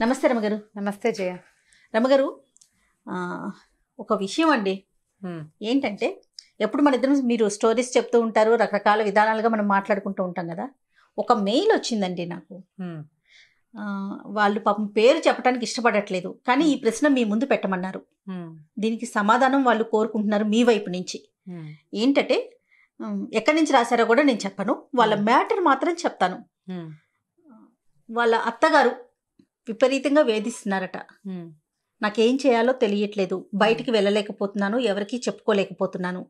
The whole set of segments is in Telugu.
నమస్తే రమగారు నమస్తే జయ రమగారు ఒక విషయం అండి ఏంటంటే ఎప్పుడు మన ఇద్దరం మీరు స్టోరీస్ చెప్తూ ఉంటారు రకరకాల విధానాలుగా మనం మాట్లాడుకుంటూ ఉంటాం కదా ఒక మెయిల్ వచ్చిందండి నాకు వాళ్ళు పాపం పేరు చెప్పడానికి ఇష్టపడట్లేదు కానీ ఈ ప్రశ్న మీ ముందు పెట్టమన్నారు దీనికి సమాధానం వాళ్ళు కోరుకుంటున్నారు మీ వైపు నుంచి ఏంటంటే ఎక్కడి నుంచి రాశారో కూడా నేను చెప్పను వాళ్ళ మ్యాటర్ మాత్రం చెప్తాను వాళ్ళ అత్తగారు విపరీతంగా వేధిస్తున్నారట నాకేం చేయాలో తెలియట్లేదు బయటికి వెళ్ళలేకపోతున్నాను ఎవరికి చెప్పుకోలేకపోతున్నాను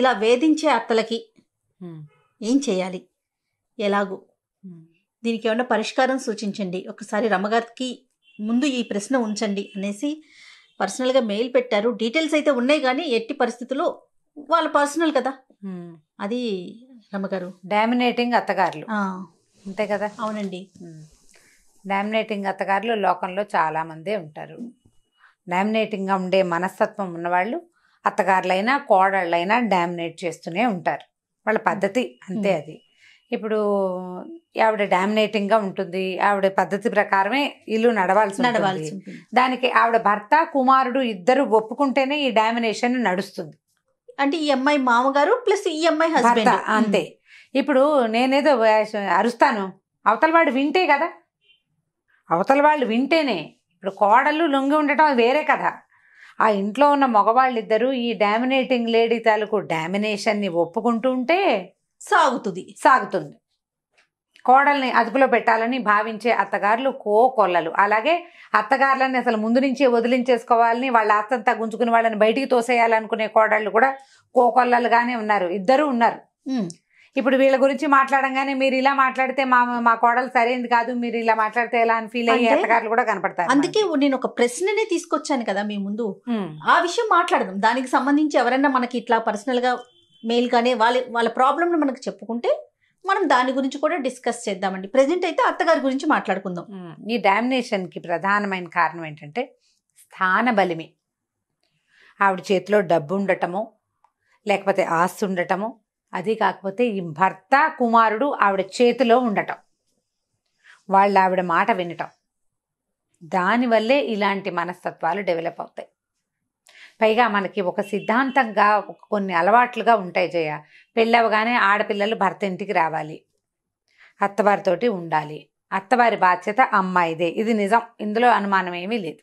ఇలా వేధించే అత్తలకి ఏం చేయాలి ఎలాగూ దీనికి ఏమైనా పరిష్కారం సూచించండి ఒకసారి రమ్మగారికి ముందు ఈ ప్రశ్న ఉంచండి అనేసి పర్సనల్గా మెయిల్ పెట్టారు డీటెయిల్స్ అయితే ఉన్నాయి కానీ ఎట్టి పరిస్థితుల్లో వాళ్ళ పర్సనల్ కదా అది రమ్మగారు డామినేటింగ్ అత్తగారులు అంతే కదా అవునండి నామినేటింగ్ అత్తగారులు లోకంలో చాలామందే ఉంటారు నామినేటింగ్గా ఉండే మనస్తత్వం ఉన్నవాళ్ళు అత్తగారులైనా కోడళ్ళైనా డామినేట్ చేస్తూనే ఉంటారు వాళ్ళ పద్ధతి అంతే అది ఇప్పుడు ఆవిడ డామినేటింగ్గా ఉంటుంది ఆవిడ పద్ధతి ప్రకారమే ఇల్లు నడవాల్సి నడవాల్సి దానికి ఆవిడ భర్త కుమారుడు ఇద్దరు ఒప్పుకుంటేనే ఈ డామినేషన్ నడుస్తుంది అంటే ఈ అమ్మాయి మామగారు ప్లస్ ఈ అమ్మాయి హస్బెండ్ అంతే ఇప్పుడు నేనేదో అరుస్తాను అవతల వాడు వింటే కదా అవతల వాళ్ళు వింటేనే ఇప్పుడు కోడళ్ళు లొంగి ఉండటం వేరే కథ ఆ ఇంట్లో ఉన్న మగవాళ్ళిద్దరూ ఈ డామినేటింగ్ లేడీ తాలూకు డామినేషన్ని ఒప్పుకుంటూ ఉంటే సాగుతుంది సాగుతుంది కోడల్ని అదుపులో పెట్టాలని భావించే అత్తగారులు కో కొల్లలు అలాగే అత్తగారులని అసలు ముందు నుంచి వదిలించేసుకోవాలని వాళ్ళ ఆస్తం తగ్గుంచుకుని వాళ్ళని బయటికి తోసేయాలనుకునే కోడళ్ళు కూడా కో కొల్లలుగానే ఉన్నారు ఇద్దరు ఉన్నారు ఇప్పుడు వీళ్ళ గురించి మాట్లాడంగానే మీరు ఇలా మాట్లాడితే మా మా కోడలు సరైనది కాదు మీరు ఇలా మాట్లాడితే ఎలా అని ఫీల్ అయ్యే ఎత్తగారులు కూడా కనపడతారు అందుకే నేను ఒక ప్రశ్ననే తీసుకొచ్చాను కదా మీ ముందు ఆ విషయం మాట్లాడదాం దానికి సంబంధించి ఎవరైనా మనకి ఇట్లా పర్సనల్ గా మెయిల్ కానీ వాళ్ళ వాళ్ళ ప్రాబ్లంను మనకు చెప్పుకుంటే మనం దాని గురించి కూడా డిస్కస్ చేద్దామండి ప్రజెంట్ అయితే అత్తగారి గురించి మాట్లాడుకుందాం ఈ కి ప్రధానమైన కారణం ఏంటంటే స్థాన బలిమి ఆవిడ చేతిలో డబ్బు ఉండటము లేకపోతే ఆస్తు ఉండటమో అది కాకపోతే ఈ భర్త కుమారుడు ఆవిడ చేతిలో ఉండటం వాళ్ళు ఆవిడ మాట వినటం దానివల్లే ఇలాంటి మనస్తత్వాలు డెవలప్ అవుతాయి పైగా మనకి ఒక సిద్ధాంతంగా కొన్ని అలవాట్లుగా ఉంటాయి జయ పెళ్ళవగానే ఆడపిల్లలు భర్త ఇంటికి రావాలి అత్తవారితోటి ఉండాలి అత్తవారి బాధ్యత అమ్మాయిదే ఇది నిజం ఇందులో అనుమానం ఏమీ లేదు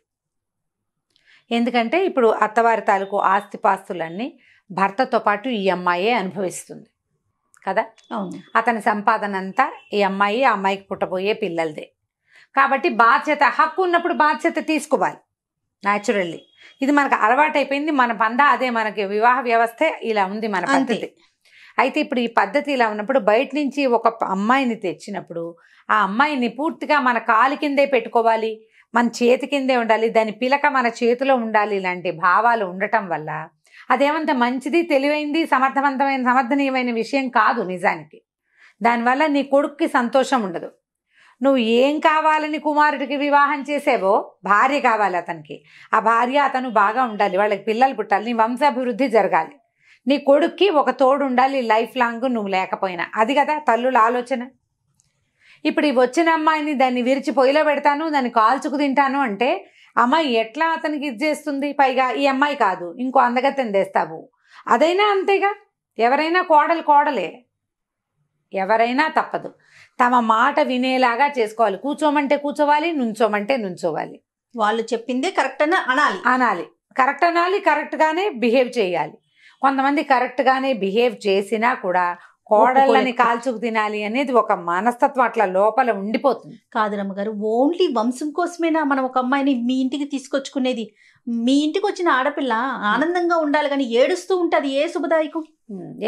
ఎందుకంటే ఇప్పుడు అత్తవారి తాలూకు ఆస్తిపాస్తులన్నీ భర్తతో పాటు ఈ అమ్మాయే అనుభవిస్తుంది కదా అతని సంపాదన అంతా ఈ అమ్మాయి ఆ అమ్మాయికి పుట్టబోయే పిల్లలదే కాబట్టి బాధ్యత హక్కు ఉన్నప్పుడు బాధ్యత తీసుకోవాలి న్యాచురల్లీ ఇది మనకు అలవాటైపోయింది మన పంద అదే మనకి వివాహ వ్యవస్థ ఇలా ఉంది మన పద్ధతి అయితే ఇప్పుడు ఈ పద్ధతి ఇలా ఉన్నప్పుడు బయట నుంచి ఒక అమ్మాయిని తెచ్చినప్పుడు ఆ అమ్మాయిని పూర్తిగా మన కాలు కిందే పెట్టుకోవాలి మన చేతి కిందే ఉండాలి దాని పిలక మన చేతిలో ఉండాలి ఇలాంటి భావాలు ఉండటం వల్ల అదేమంత మంచిది తెలివైంది సమర్థవంతమైన సమర్థనీయమైన విషయం కాదు నిజానికి దానివల్ల నీ కొడుక్కి సంతోషం ఉండదు నువ్వు ఏం కావాలని కుమారుడికి వివాహం చేసేవో భార్య కావాలి అతనికి ఆ భార్య అతను బాగా ఉండాలి వాళ్ళకి పిల్లలు పుట్టాలి నీ వంశాభివృద్ధి జరగాలి నీ కొడుక్కి ఒక తోడు ఉండాలి లైఫ్ లాంగ్ నువ్వు లేకపోయినా అది కదా తల్లుల ఆలోచన ఇప్పుడు ఈ వచ్చిన అమ్మాయిని దాన్ని విరిచి పొయ్యిలో పెడతాను దాన్ని కాల్చుకు తింటాను అంటే అమ్మాయి ఎట్లా అతనికి ఇది చేస్తుంది పైగా ఈ అమ్మాయి కాదు ఇంకో అందగా తెస్తావు అదైనా అంతేగా ఎవరైనా కోడలు కోడలే ఎవరైనా తప్పదు తమ మాట వినేలాగా చేసుకోవాలి కూర్చోమంటే కూర్చోవాలి నుంచోమంటే నుంచోవాలి వాళ్ళు చెప్పిందే కరెక్ట్ అని అనాలి అనాలి కరెక్ట్ అనాలి కరెక్ట్గానే బిహేవ్ చేయాలి కొంతమంది కరెక్ట్గానే బిహేవ్ చేసినా కూడా కోడళ్ళని కాల్చుకు తినాలి అనేది ఒక మనస్తత్వం అట్లా లోపల ఉండిపోతుంది కాదు గారు ఓన్లీ వంశం కోసమేనా మనం ఒక అమ్మాయిని మీ ఇంటికి తీసుకొచ్చుకునేది మీ ఇంటికి వచ్చిన ఆడపిల్ల ఆనందంగా ఉండాలి కానీ ఏడుస్తూ ఉంటుంది ఏ శుభదాయకం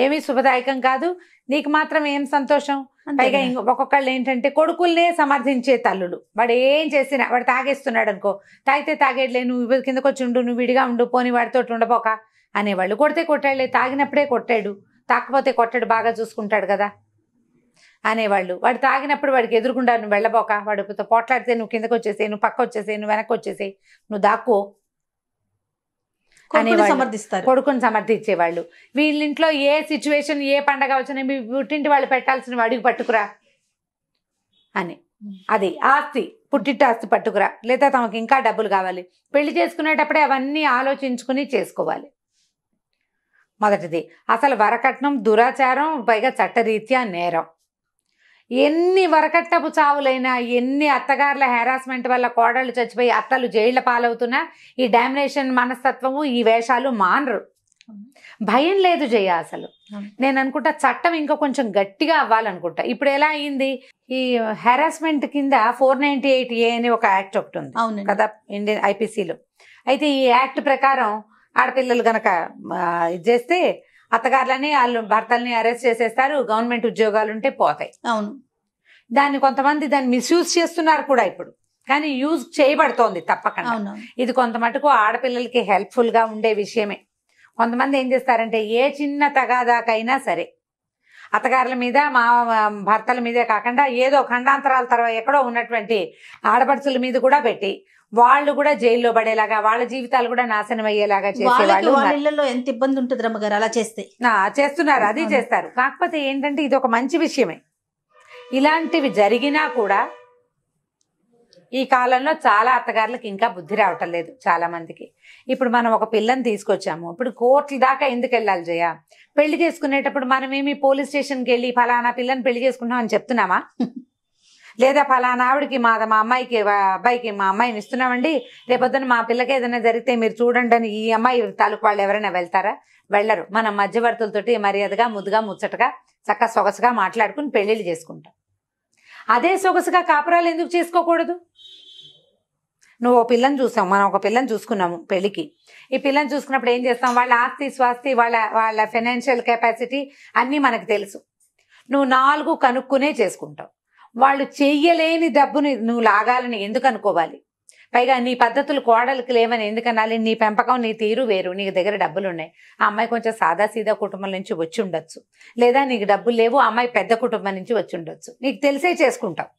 ఏమీ శుభదాయకం కాదు నీకు మాత్రం ఏం సంతోషం పైగా ఒక్కొక్కళ్ళు ఏంటంటే కొడుకుల్నే సమర్థించే తల్లుడు వాడు ఏం చేసినా వాడు తాగేస్తున్నాడు అనుకో తాగితే తాగేట్లే నువ్వు కిందకొచ్చి ఉండు నువ్వు విడిగా ఉండు పోని వాడితో ఉండబోక అనేవాళ్ళు కొడితే కొట్టాడులే తాగినప్పుడే కొట్టాడు తాకపోతే కొట్టడు బాగా చూసుకుంటాడు కదా అనేవాళ్ళు వాడు తాగినప్పుడు వాడికి ఎదురుకుండా నువ్వు వెళ్ళబోక వాడు పోట్లాడితే నువ్వు కిందకు వచ్చేసే నువ్వు పక్క వచ్చేసే నువ్వు వెనక్కి వచ్చేసే నువ్వు దాక్కో సమర్థిస్తారు కొడుకుని సమర్థించేవాళ్ళు వీళ్ళింట్లో ఏ సిచ్యువేషన్ ఏ పండగ వచ్చినా మీ పుట్టింటి వాళ్ళు పెట్టాల్సిన అడుగు పట్టుకురా అని అది ఆస్తి పుట్టింటి ఆస్తి పట్టుకురా లేదా తమకు ఇంకా డబ్బులు కావాలి పెళ్లి చేసుకునేటప్పుడే అవన్నీ ఆలోచించుకుని చేసుకోవాలి మొదటిది అసలు వరకట్నం దురాచారం పైగా చట్టరీత్యా నేరం ఎన్ని వరకట్టపు చావులైనా ఎన్ని అత్తగారుల హెరాస్మెంట్ వల్ల కోడళ్ళు చచ్చిపోయి అత్తలు జైళ్ల పాలవుతున్నా ఈ డామినేషన్ మనస్తత్వము ఈ వేషాలు మానరు భయం లేదు జయ అసలు నేను అనుకుంటా చట్టం ఇంకా కొంచెం గట్టిగా అవ్వాలనుకుంటా ఇప్పుడు ఎలా అయింది ఈ హెరాస్మెంట్ కింద ఫోర్ నైన్టీ ఎయిట్ ఏ అని ఒక యాక్ట్ ఒకటి ఉంది అవును కదా ఇండియన్ ఐపీసీలో అయితే ఈ యాక్ట్ ప్రకారం ఆడపిల్లలు కనుక ఇది చేస్తే అత్తగారులని వాళ్ళు భర్తల్ని అరెస్ట్ చేసేస్తారు గవర్నమెంట్ ఉద్యోగాలు ఉంటే పోతాయి అవును దాన్ని కొంతమంది దాన్ని మిస్యూజ్ చేస్తున్నారు కూడా ఇప్పుడు కానీ యూజ్ చేయబడుతోంది తప్పకుండా ఇది కొంత మటుకు ఆడపిల్లలకి హెల్ప్ఫుల్గా ఉండే విషయమే కొంతమంది ఏం చేస్తారంటే ఏ చిన్న తగాదాకైనా సరే అత్తగారుల మీద మా భర్తల మీదే కాకుండా ఏదో ఖండాంతరాల తర్వాత ఎక్కడో ఉన్నటువంటి ఆడపడుచుల మీద కూడా పెట్టి వాళ్ళు కూడా జైల్లో పడేలాగా వాళ్ళ జీవితాలు కూడా నాశనం అయ్యేలాగా ఇళ్లలో ఎంత ఇబ్బంది ఉంటుంది రమ్మగారు అలా చేస్తే చేస్తున్నారు అది చేస్తారు కాకపోతే ఏంటంటే ఇది ఒక మంచి విషయమే ఇలాంటివి జరిగినా కూడా ఈ కాలంలో చాలా అత్తగారులకు ఇంకా బుద్ధి రావటం లేదు చాలా మందికి ఇప్పుడు మనం ఒక పిల్లని తీసుకొచ్చాము ఇప్పుడు కోర్టుల దాకా ఎందుకు వెళ్ళాలి జయ పెళ్లి చేసుకునేటప్పుడు మనం ఏమి పోలీస్ స్టేషన్కి వెళ్ళి ఫలానా పిల్లని పెళ్లి చేసుకున్నాం అని చెప్తున్నామా లేదా ఫలానా ఆవిడకి మా మా అమ్మాయికి అబ్బాయికి మా అమ్మాయిని ఇస్తున్నామండి రేపొద్దున మా పిల్లకి ఏదైనా జరిగితే మీరు చూడండి అని ఈ అమ్మాయి తాలూకు వాళ్ళు ఎవరైనా వెళ్తారా వెళ్ళరు మనం మధ్యవర్తులతోటి మర్యాదగా ముద్దుగా ముచ్చటగా చక్కగా సొగసుగా మాట్లాడుకుని పెళ్ళిళ్ళు చేసుకుంటాం అదే సొగసుగా కాపురాలు ఎందుకు చేసుకోకూడదు నువ్వు ఓ పిల్లని చూసాం మనం ఒక పిల్లని చూసుకున్నాము పెళ్ళికి ఈ పిల్లని చూసుకున్నప్పుడు ఏం చేస్తాం వాళ్ళ ఆస్తి స్వాస్తి వాళ్ళ వాళ్ళ ఫైనాన్షియల్ కెపాసిటీ అన్నీ మనకు తెలుసు నువ్వు నాలుగు కనుక్కునే చేసుకుంటావు వాళ్ళు చెయ్యలేని డబ్బుని నువ్వు లాగాలని ఎందుకు అనుకోవాలి పైగా నీ పద్ధతులు కోడలికి లేవని ఎందుకనాలి నీ పెంపకం నీ తీరు వేరు నీకు దగ్గర డబ్బులు ఉన్నాయి ఆ అమ్మాయి కొంచెం సాదాసీదా కుటుంబం నుంచి వచ్చి ఉండొచ్చు లేదా నీకు డబ్బులు లేవు అమ్మాయి పెద్ద కుటుంబం నుంచి వచ్చి ఉండొచ్చు నీకు తెలిసే చేసుకుంటావు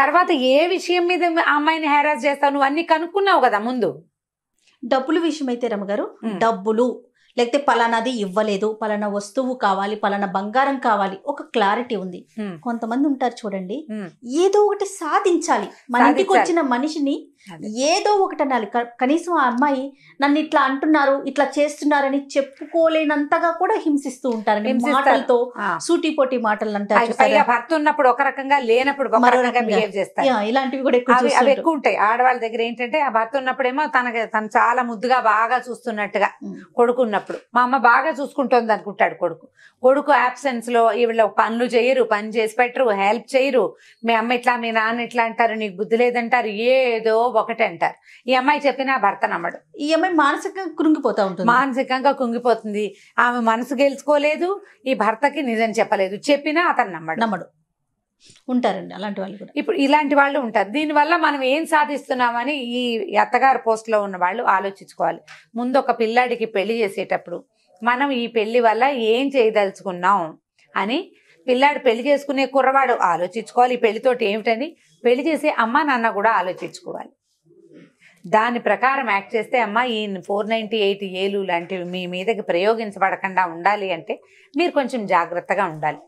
తర్వాత ఏ విషయం మీద అమ్మాయిని హెరాస్ చేస్తావు నువ్వు అన్ని కనుక్కున్నావు కదా ముందు డబ్బులు విషయం అయితే రమ్మగారు డబ్బులు లేకపోతే పలానాది ఇవ్వలేదు పలానా వస్తువు కావాలి పలానా బంగారం కావాలి ఒక క్లారిటీ ఉంది కొంతమంది ఉంటారు చూడండి ఏదో ఒకటి సాధించాలి మన ఇంటికి వచ్చిన మనిషిని ఏదో ఒకటి అనాలి కనీసం ఆ అమ్మాయి నన్ను ఇట్లా అంటున్నారు ఇట్లా చేస్తున్నారని చెప్పుకోలేనంతగా కూడా హింసిస్తూ ఉంటారు మాటలతో సూటిపోటి మాటలు అంటారు భర్త ఉన్నప్పుడు ఒక రకంగా లేనప్పుడు బిహేవ్ ఇలాంటివి కూడా ఎక్కువ ఉంటాయి ఆడవాళ్ళ దగ్గర ఏంటంటే ఆ భర్త ఉన్నప్పుడేమో తనకి తను చాలా ముద్దుగా బాగా చూస్తున్నట్టుగా కొడుకున్నప్పుడు మా అమ్మ బాగా చూసుకుంటుంది అనుకుంటాడు కొడుకు కొడుకు ఆబ్సెన్స్ లో ఈవిడ పనులు చేయరు పని చేసి పెట్టరు హెల్ప్ చేయరు మీ అమ్మ ఇట్లా మీ నాన్న ఇట్లా అంటారు నీకు బుద్ధి లేదంటారు ఏదో ఒకటి అంటారు ఈ అమ్మాయి చెప్పిన భర్త నమ్మడు ఈ అమ్మాయి మానసికంగా కృంగిపోతూ ఉంటుంది మానసికంగా కృంగిపోతుంది ఆమె మనసు గెలుచుకోలేదు ఈ భర్తకి నిజం చెప్పలేదు చెప్పినా అతను నమ్మడు నమ్మడు ఉంటారండి అలాంటి వాళ్ళు కూడా ఇప్పుడు ఇలాంటి వాళ్ళు ఉంటారు దీనివల్ల మనం ఏం సాధిస్తున్నామని ఈ అత్తగారు పోస్ట్లో ఉన్న వాళ్ళు ఆలోచించుకోవాలి ముందు ఒక పిల్లాడికి పెళ్లి చేసేటప్పుడు మనం ఈ పెళ్లి వల్ల ఏం చేయదలుచుకున్నాం అని పిల్లాడు పెళ్లి చేసుకునే కుర్రవాడు ఆలోచించుకోవాలి ఈ పెళ్లితోటి ఏమిటని పెళ్లి చేసే అమ్మా నాన్న కూడా ఆలోచించుకోవాలి దాని ప్రకారం యాక్ట్ చేస్తే అమ్మ ఈ ఫోర్ నైంటీ ఎయిట్ ఏలు లాంటివి మీ మీదకి ప్రయోగించబడకుండా ఉండాలి అంటే మీరు కొంచెం జాగ్రత్తగా ఉండాలి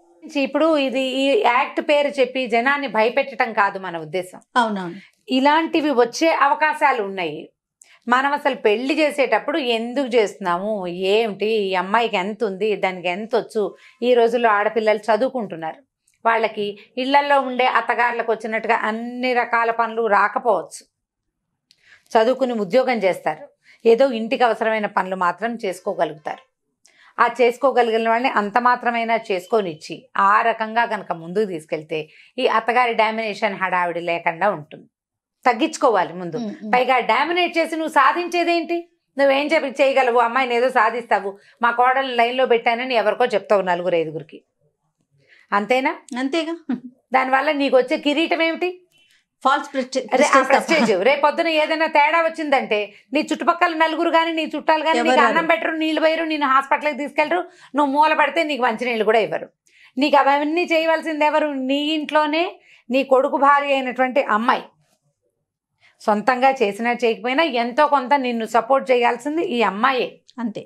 ఇప్పుడు ఇది ఈ యాక్ట్ పేరు చెప్పి జనాన్ని భయపెట్టడం కాదు మన ఉద్దేశం అవునవును ఇలాంటివి వచ్చే అవకాశాలు ఉన్నాయి మనం అసలు పెళ్లి చేసేటప్పుడు ఎందుకు చేస్తున్నాము ఏమిటి ఈ అమ్మాయికి ఎంత ఉంది దానికి ఎంత వచ్చు ఈ రోజుల్లో ఆడపిల్లలు చదువుకుంటున్నారు వాళ్ళకి ఇళ్లల్లో ఉండే అత్తగారులకు వచ్చినట్టుగా అన్ని రకాల పనులు రాకపోవచ్చు చదువుకుని ఉద్యోగం చేస్తారు ఏదో ఇంటికి అవసరమైన పనులు మాత్రం చేసుకోగలుగుతారు ఆ చేసుకోగలిగిన వాళ్ళని అంత మాత్రమైనా చేసుకొనిచ్చి ఆ రకంగా కనుక ముందుకు తీసుకెళ్తే ఈ అత్తగారి డామినేషన్ హడావిడి లేకుండా ఉంటుంది తగ్గించుకోవాలి ముందు పైగా డామినేట్ చేసి నువ్వు సాధించేదేంటి నువ్వేం చెప్పి చేయగలవు అమ్మాయిని ఏదో సాధిస్తావు మా కోడలు లైన్లో పెట్టానని ఎవరికో చెప్తావు నలుగురు ఐదుగురికి అంతేనా అంతేగా దానివల్ల నీకు వచ్చే కిరీటం ఏమిటి ఫాల్స్ ప్రెస్టేజ్ పొద్దున ఏదైనా తేడా వచ్చిందంటే నీ చుట్టుపక్కల నలుగురు కానీ నీ చుట్టాలు కానీ నీకు అన్నం పెట్టరు నీళ్ళు పోయరు నేను హాస్పిటల్కి తీసుకెళ్ళరు నువ్వు మూల పడితే నీకు నీళ్ళు కూడా ఇవ్వరు నీకు అవన్నీ చేయవలసింది ఎవరు నీ ఇంట్లోనే నీ కొడుకు భార్య అయినటువంటి అమ్మాయి సొంతంగా చేసినా చేయకపోయినా ఎంతో కొంత నిన్ను సపోర్ట్ చేయాల్సింది ఈ అమ్మాయే అంతే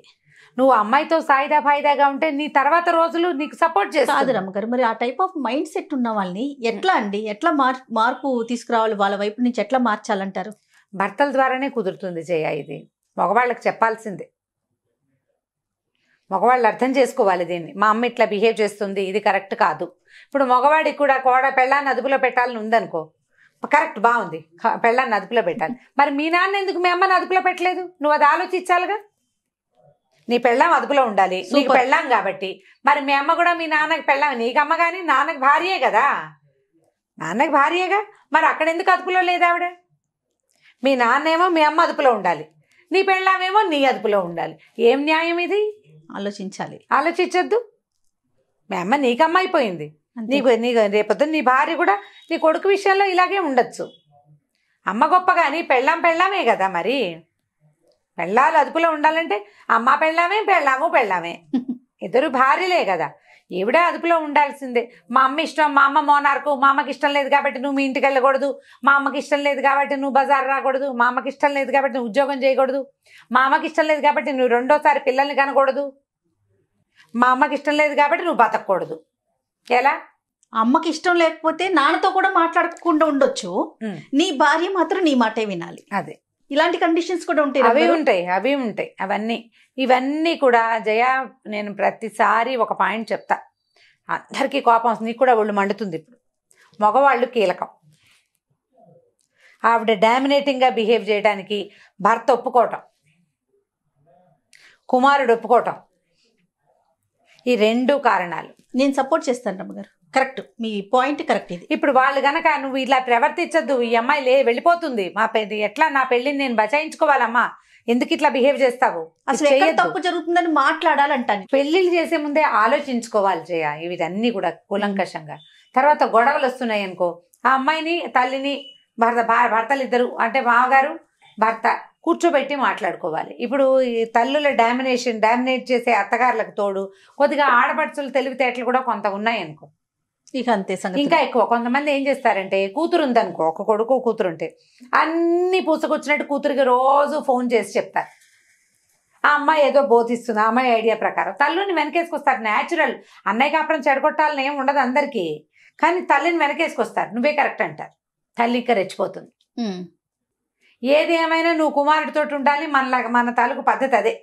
నువ్వు అమ్మాయితో సాయిదా ఫాయిదాగా ఉంటే నీ తర్వాత రోజులు నీకు సపోర్ట్ చేస్తాదు రమ్మగారు మరి ఆ టైప్ ఆఫ్ మైండ్ సెట్ ఉన్న వాళ్ళని ఎట్లా అండి ఎట్లా మార్ మార్పు తీసుకురావాలి వాళ్ళ వైపు నుంచి ఎట్లా మార్చాలంటారు భర్తల ద్వారానే కుదురుతుంది జయ ఇది మగవాళ్ళకి చెప్పాల్సిందే మగవాళ్ళు అర్థం చేసుకోవాలి దీన్ని మా అమ్మ ఇట్లా బిహేవ్ చేస్తుంది ఇది కరెక్ట్ కాదు ఇప్పుడు మగవాడికి కూడా కోడ పెళ్ళాన్ని అదుపులో పెట్టాలని ఉందనుకో కరెక్ట్ బాగుంది పెళ్ళాన్ని అదుపులో పెట్టాలి మరి మీ నాన్న ఎందుకు మీ అమ్మని అదుపులో పెట్టలేదు నువ్వు అది ఆలోచించాలిగా నీ పెళ్ళాం అదుపులో ఉండాలి నీకు పెళ్ళాం కాబట్టి మరి మీ అమ్మ కూడా మీ నాన్నకి పెళ్ళాం నీకు అమ్మ కానీ నాన్నకి భార్యే కదా నాన్నకి భార్యగా మరి అక్కడ ఎందుకు అదుపులో లేదు ఆవిడ మీ నాన్నేమో మీ అమ్మ అదుపులో ఉండాలి నీ పెళ్ళామేమో నీ అదుపులో ఉండాలి ఏం న్యాయం ఇది ఆలోచించాలి ఆలోచించద్దు మీ అమ్మ నీకు అమ్మ అయిపోయింది నీకు నీకు రేపొద్దు నీ భార్య కూడా నీ కొడుకు విషయంలో ఇలాగే ఉండొచ్చు అమ్మ గొప్ప కానీ పెళ్ళాం పెళ్ళామే కదా మరి పెళ్ళాలు అదుపులో ఉండాలంటే అమ్మ పెళ్ళామే పెళ్ళాము పెళ్ళామే ఇద్దరు భార్యలే కదా ఎవిడే అదుపులో ఉండాల్సిందే మా అమ్మ ఇష్టం మా అమ్మ మోనార్కు మా అమ్మకి ఇష్టం లేదు కాబట్టి నువ్వు మీ ఇంటికి వెళ్ళకూడదు మా అమ్మకి ఇష్టం లేదు కాబట్టి నువ్వు బజార్ రాకూడదు మా అమ్మకి ఇష్టం లేదు కాబట్టి నువ్వు ఉద్యోగం చేయకూడదు మా అమ్మకి ఇష్టం లేదు కాబట్టి నువ్వు రెండోసారి పిల్లల్ని కనకూడదు మా అమ్మకి ఇష్టం లేదు కాబట్టి నువ్వు బతకూడదు ఎలా అమ్మకి ఇష్టం లేకపోతే నాన్నతో కూడా మాట్లాడకుండా ఉండొచ్చు నీ భార్య మాత్రం నీ మాటే వినాలి అదే ఇలాంటి కండిషన్స్ కూడా ఉంటాయి అవి ఉంటాయి అవి ఉంటాయి అవన్నీ ఇవన్నీ కూడా జయ నేను ప్రతిసారి ఒక పాయింట్ చెప్తా అందరికీ కోపం వస్తుంది నీకు కూడా ఒళ్ళు మండుతుంది ఇప్పుడు మగవాళ్ళు కీలకం ఆవిడ డామినేటింగ్గా బిహేవ్ చేయడానికి భర్త ఒప్పుకోవటం కుమారుడు ఒప్పుకోవటం ఈ రెండు కారణాలు నేను సపోర్ట్ చేస్తాను రమ్మగారు కరెక్ట్ మీ పాయింట్ కరెక్ట్ ఇది ఇప్పుడు వాళ్ళు గనక నువ్వు ఇలా ప్రవర్తించద్దు ఈ అమ్మాయి లే వెళ్ళిపోతుంది మా పెద్ద ఎట్లా నా పెళ్లిని నేను బచాయించుకోవాలమ్మా ఎందుకు ఇట్లా బిహేవ్ చేస్తావు అసలు తప్పు జరుగుతుందని మాట్లాడాలంటాను పెళ్లిళ్ళు చేసే ముందే ఆలోచించుకోవాలి జయ ఇవన్నీ కూడా కూలంకషంగా తర్వాత గొడవలు వస్తున్నాయి అనుకో ఆ అమ్మాయిని తల్లిని భర్త భర్తలు ఇద్దరు అంటే మామగారు భర్త కూర్చోబెట్టి మాట్లాడుకోవాలి ఇప్పుడు ఈ తల్లుల డామినేషన్ డామినేట్ చేసే అత్తగారులకు తోడు కొద్దిగా ఆడపడుచులు తెలివితేటలు కూడా కొంత ఉన్నాయనుకో ఇక అంతే సంగతి ఇంకా ఎక్కువ కొంతమంది ఏం చేస్తారంటే కూతురు ఉందనుకో ఒక కొడుకు కూతురు ఉంటే అన్ని పూసకొచ్చినట్టు కూతురికి రోజు ఫోన్ చేసి చెప్తారు ఆ అమ్మాయి ఏదో బోధిస్తుంది ఆ అమ్మాయి ఐడియా ప్రకారం తల్లుని వెనకేసుకొస్తారు న్యాచురల్ అన్నయ్య కాపురం చెడగొట్టాలని ఏం ఉండదు అందరికీ కానీ తల్లిని వెనకేసుకొస్తారు నువ్వే కరెక్ట్ అంటారు తల్లి ఇంకా రెచ్చిపోతుంది ఏది ఏమైనా నువ్వు కుమారుడితో ఉండాలి మనలాగా మన తాలూకు పద్ధతి అదే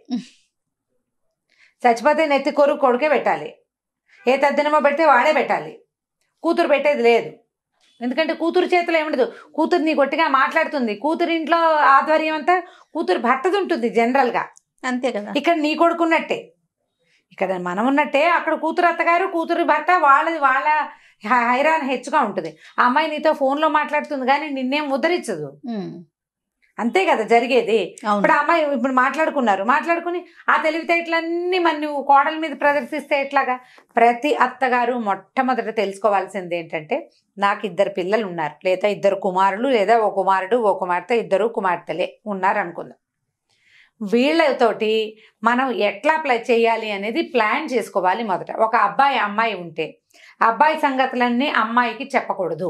చచ్చిపోతే నెత్తి కొరుకు కొడుకే పెట్టాలి ఏ తద్దినమో పెడితే వాడే పెట్టాలి కూతురు పెట్టేది లేదు ఎందుకంటే కూతురు చేతిలో ఏముండదు కూతురు నీ గొట్టిగా మాట్లాడుతుంది కూతురు ఇంట్లో ఆధ్వర్యం అంతా కూతురు భర్తది ఉంటుంది జనరల్గా అంతే కదా ఇక్కడ నీ కొడుకున్నట్టే ఇక్కడ మనం ఉన్నట్టే అక్కడ కూతురు అత్తగారు కూతురు భర్త వాళ్ళది వాళ్ళ హైరాన్ హెచ్చుగా ఉంటుంది ఆ అమ్మాయి నీతో ఫోన్లో మాట్లాడుతుంది కానీ నిన్నేం ఉద్ధరించదు అంతే కదా జరిగేది ఇప్పుడు అమ్మాయి ఇప్పుడు మాట్లాడుకున్నారు మాట్లాడుకుని ఆ తెలివితేటలన్నీ మన కోడల మీద ప్రదర్శిస్తే ఎట్లాగా ప్రతి అత్తగారు మొట్టమొదట తెలుసుకోవాల్సింది ఏంటంటే నాకు ఇద్దరు పిల్లలు ఉన్నారు లేదా ఇద్దరు కుమారులు లేదా ఓ కుమారుడు ఓ కుమార్తె ఇద్దరు కుమార్తెలే ఉన్నారు అనుకుందాం వీళ్ళతోటి మనం ఎట్లా అప్లై చేయాలి అనేది ప్లాన్ చేసుకోవాలి మొదట ఒక అబ్బాయి అమ్మాయి ఉంటే అబ్బాయి సంగతులన్నీ అమ్మాయికి చెప్పకూడదు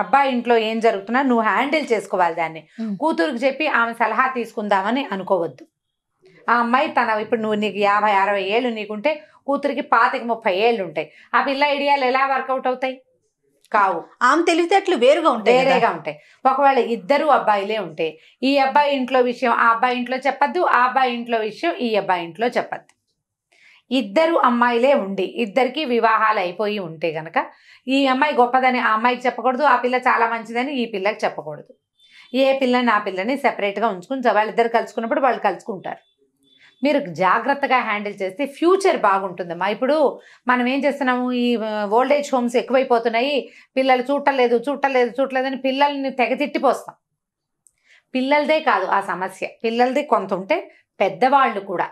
అబ్బాయి ఇంట్లో ఏం జరుగుతున్నా నువ్వు హ్యాండిల్ చేసుకోవాలి దాన్ని కూతురుకి చెప్పి ఆమె సలహా తీసుకుందామని అనుకోవద్దు ఆ అమ్మాయి తన ఇప్పుడు నువ్వు నీకు యాభై అరవై ఏళ్ళు నీకుంటే కూతురికి పాతికి ముప్పై ఏళ్ళు ఉంటాయి ఆ పిల్ల ఐడియాలు ఎలా వర్కౌట్ అవుతాయి కావు ఆమె తెలివితేటలు వేరుగా ఉంటాయి వేరేగా ఉంటాయి ఒకవేళ ఇద్దరు అబ్బాయిలే ఉంటే ఈ అబ్బాయి ఇంట్లో విషయం ఆ అబ్బాయి ఇంట్లో చెప్పద్దు ఆ అబ్బాయి ఇంట్లో విషయం ఈ అబ్బాయి ఇంట్లో చెప్పద్దు ఇద్దరు అమ్మాయిలే ఉండి ఇద్దరికి వివాహాలు అయిపోయి ఉంటే గనక ఈ అమ్మాయి గొప్పదని ఆ అమ్మాయికి చెప్పకూడదు ఆ పిల్ల చాలా మంచిదని ఈ పిల్లకి చెప్పకూడదు ఏ పిల్లని ఆ పిల్లని సెపరేట్గా ఉంచుకుని వాళ్ళిద్దరు కలుసుకున్నప్పుడు వాళ్ళు కలుసుకుంటారు మీరు జాగ్రత్తగా హ్యాండిల్ చేస్తే ఫ్యూచర్ బాగుంటుందమ్మా ఇప్పుడు మనం ఏం చేస్తున్నాము ఈ ఓల్డేజ్ హోమ్స్ ఎక్కువైపోతున్నాయి పిల్లలు చూడలేదు చూడలేదు చూడలేదని పిల్లల్ని తెగ తిట్టిపోస్తాం పిల్లలదే కాదు ఆ సమస్య పిల్లలది కొంత ఉంటే పెద్దవాళ్ళు కూడా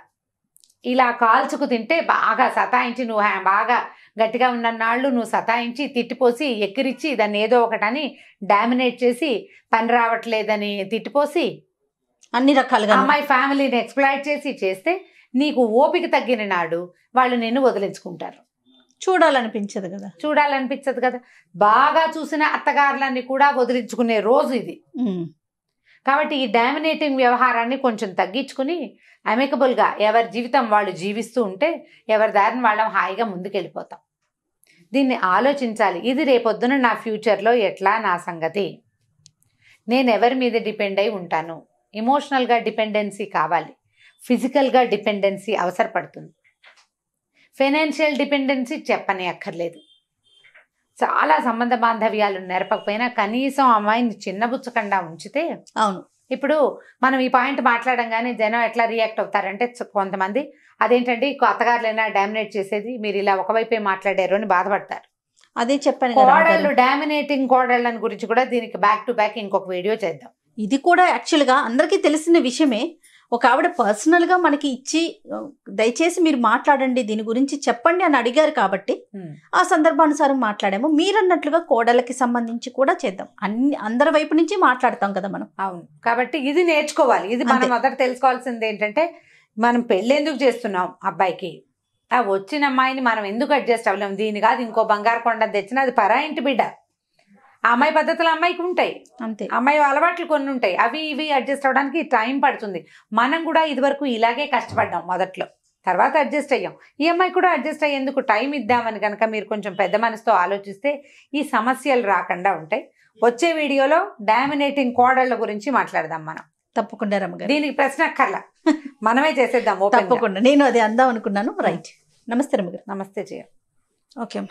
ఇలా కాల్చుకు తింటే బాగా సతాయించి నువ్వు బాగా గట్టిగా ఉన్నన్నాళ్ళు నువ్వు సతాయించి తిట్టిపోసి ఎక్కిరిచ్చి దాన్ని ఏదో ఒకటని డామినేట్ చేసి పని రావట్లేదని తిట్టిపోసి అన్ని రకాలుగా అమ్మాయి ఫ్యామిలీని ఎక్స్ప్లాయిట్ చేసి చేస్తే నీకు ఓపిక తగ్గిన నాడు వాళ్ళు నిన్ను వదిలించుకుంటారు చూడాలనిపించదు కదా చూడాలనిపించదు కదా బాగా చూసిన అత్తగారులన్నీ కూడా వదిలించుకునే రోజు ఇది కాబట్టి ఈ డామినేటింగ్ వ్యవహారాన్ని కొంచెం తగ్గించుకుని అమికబుల్గా ఎవరి జీవితం వాళ్ళు జీవిస్తూ ఉంటే ఎవరి దారిని వాళ్ళం హాయిగా ముందుకెళ్ళిపోతాం దీన్ని ఆలోచించాలి ఇది రేపొద్దున నా ఫ్యూచర్లో ఎట్లా నా సంగతి నేను ఎవరి మీద డిపెండ్ అయి ఉంటాను ఎమోషనల్గా డిపెండెన్సీ కావాలి ఫిజికల్గా డిపెండెన్సీ అవసరపడుతుంది ఫైనాన్షియల్ డిపెండెన్సీ చెప్పని అక్కర్లేదు చాలా సంబంధ బాంధవ్యాలు నెరపకపోయినా కనీసం అమ్మాయిని చిన్నబుచ్చకుండా ఉంచితే అవును ఇప్పుడు మనం ఈ పాయింట్ మాట్లాడంగానే జనం ఎట్లా రియాక్ట్ అవుతారంటే కొంతమంది అదేంటంటే అత్తగారులైనా డామినేట్ చేసేది మీరు ఇలా ఒకవైపే మాట్లాడారు అని బాధపడతారు అదే చెప్పాను కోడళ్ళు డామినేటింగ్ కోడళ్ళని గురించి కూడా దీనికి బ్యాక్ టు బ్యాక్ ఇంకొక వీడియో చేద్దాం ఇది కూడా యాక్చువల్గా అందరికీ తెలిసిన విషయమే ఒక ఆవిడ పర్సనల్గా మనకి ఇచ్చి దయచేసి మీరు మాట్లాడండి దీని గురించి చెప్పండి అని అడిగారు కాబట్టి ఆ సందర్భానుసారం మాట్లాడాము మీరన్నట్లుగా కోడలకి సంబంధించి కూడా చేద్దాం అన్ని అందరి వైపు నుంచి మాట్లాడతాం కదా మనం అవును కాబట్టి ఇది నేర్చుకోవాలి ఇది మనం మొదట తెలుసుకోవాల్సింది ఏంటంటే మనం పెళ్ళెందుకు ఎందుకు చేస్తున్నాం అబ్బాయికి ఆ వచ్చిన అమ్మాయిని మనం ఎందుకు అడ్జస్ట్ అవ్వలేము దీని కాదు ఇంకో బంగారు కొండ తెచ్చిన అది పరా ఇంటి బిడ్డ అమ్మాయి పద్ధతులు అమ్మాయికి ఉంటాయి అంతే అమ్మాయి అలవాట్లు కొన్ని ఉంటాయి అవి ఇవి అడ్జస్ట్ అవ్వడానికి టైం పడుతుంది మనం కూడా ఇదివరకు ఇలాగే కష్టపడ్డాం మొదట్లో తర్వాత అడ్జస్ట్ అయ్యాం ఈ అమ్మాయి కూడా అడ్జస్ట్ అయ్యేందుకు టైం ఇద్దామని కనుక మీరు కొంచెం పెద్ద మనసుతో ఆలోచిస్తే ఈ సమస్యలు రాకుండా ఉంటాయి వచ్చే వీడియోలో డామినేటింగ్ కోడళ్ళ గురించి మాట్లాడదాం మనం తప్పకుండా రమ్మ దీనికి ప్రశ్న కల మనమే చేసేద్దాం తప్పకుండా నేను అది అందాం అనుకున్నాను రైట్ నమస్తే రమ్మగారు నమస్తే జయ ఓకే అమ్మా